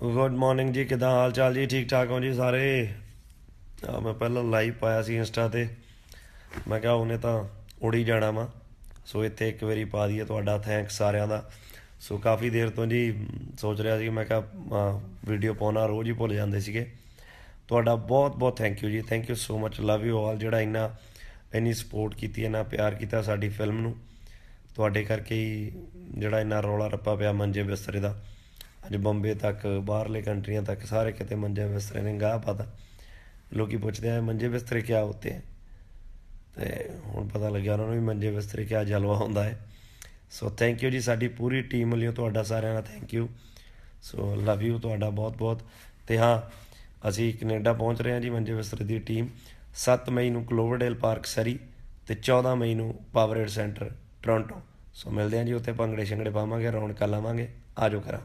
good morning ਜੀ ਕਿਦਾਂ ਹਾਲ ਚਾਲ ਜੀ ਠੀਕ ਠਾਕ ਹੋ ਜੀ ਸਾਰੇ ਆ ਮੈਂ ਪਹਿਲਾਂ ਲਾਈਵ ਪਾਇਆ ਸੀ ਇੰਸਟਾ ਤੇ ਮੈਂ ਕਿਹਾ ਉਹਨੇ ਤਾਂ ਉੜੀ ਜਾਣਾ ਵਾ ਸੋ ਇੱਥੇ ਇੱਕ ਵਾਰੀ ਪਾ ਦਈਏ ਤੁਹਾਡਾ ਥੈਂਕਸ ਸਾਰਿਆਂ ਦਾ ਸੋ ਕਾਫੀ ਦੇਰ ਤੋਂ ਜੀ ਸੋਚ ਰਿਹਾ ਸੀ ਮੈਂ ਕਿਹਾ ਵੀਡੀਓ ਪਾਉਣਾ ਰੋਜ਼ ਹੀ ਭੁੱਲ ਜਾਂਦੇ ਸੀਗੇ ਤੁਹਾਡਾ ਬਹੁਤ ਬਹੁਤ thank you ji thank you so much love you all ਜਿਹੜਾ ਇੰਨਾ ਇੰਨੀ ਸਪੋਰਟ ਕੀਤੀ ਇੰਨਾ ਪਿਆਰ ਕੀਤਾ ਸਾਡੀ ਫਿਲਮ ਨੂੰ ਤੁਹਾਡੇ ਕਰਕੇ ਹੀ ਜਿਹੜਾ ਇੰਨਾ ਰੌਲਾ ਰੱਪਾ ਪਿਆ ਮੰਜੇ ਬਿਸਤਰੇ ਦਾ ਅੱਜ ਬੰਬੇ ਤੱਕ ਬਾਹਰਲੇ ਕੰਟਰੀਆਂ ਤੱਕ ਸਾਰੇ ਕਿਤੇ ਮੰਜੇ ਬਿਸਤਰੇ ਨੇ ਗਾਹ ਪਤਾ ਲੋਕੀ ਪੁੱਛਦੇ ਆ ਮੰਜੇ ਬਿਸਤਰੇ ਕੀ ਹੁੰਦੇ ਆ ਤੇ ਹੁਣ ਪਤਾ ਲੱਗਿਆ ਉਹਨਾਂ ਨੂੰ ਵੀ ਮੰਜੇ ਬਿਸਤਰੇ ਕੀ ਜਲਵਾ ਹੁੰਦਾ ਹੈ ਸੋ ਥੈਂਕ ਯੂ ਜੀ ਸਾਡੀ ਪੂਰੀ ਟੀਮ ਲਈ ਤੁਹਾਡਾ ਸਾਰਿਆਂ ਦਾ thank you so love you ਤੁਹਾਡਾ ਬਹੁਤ ਬਹੁਤ ਤੇ ਹਾਂ ਅਸੀਂ ਕੈਨੇਡਾ ਪਹੁੰਚ ਰਹੇ ਹਾਂ ਜੀ ਮੰਜੇ ਬਿਸਤਰੇ ਦੀ ਟੀਮ 7 ਮਈ ਨੂੰ ਕਲੋਵਰਡੇਲ ਪਾਰਕ ਸਰੀ ਤੇ 14 ਮਈ ਨੂੰ ਪਾਵਰੇਡ ਸੈਂਟਰ ਟੋਰਾਂਟੋ ਸੋ ਮਿਲਦੇ ਹਾਂ ਜੀ ਉੱਥੇ ਪੰਗੜੇ ਸ਼ੰਗੜੇ ਪਾਵਾਂਗੇ ਰੌਣਕਾਂ ਲਾਵਾਂਗੇ ਆਜੋ ਕਰਾਂ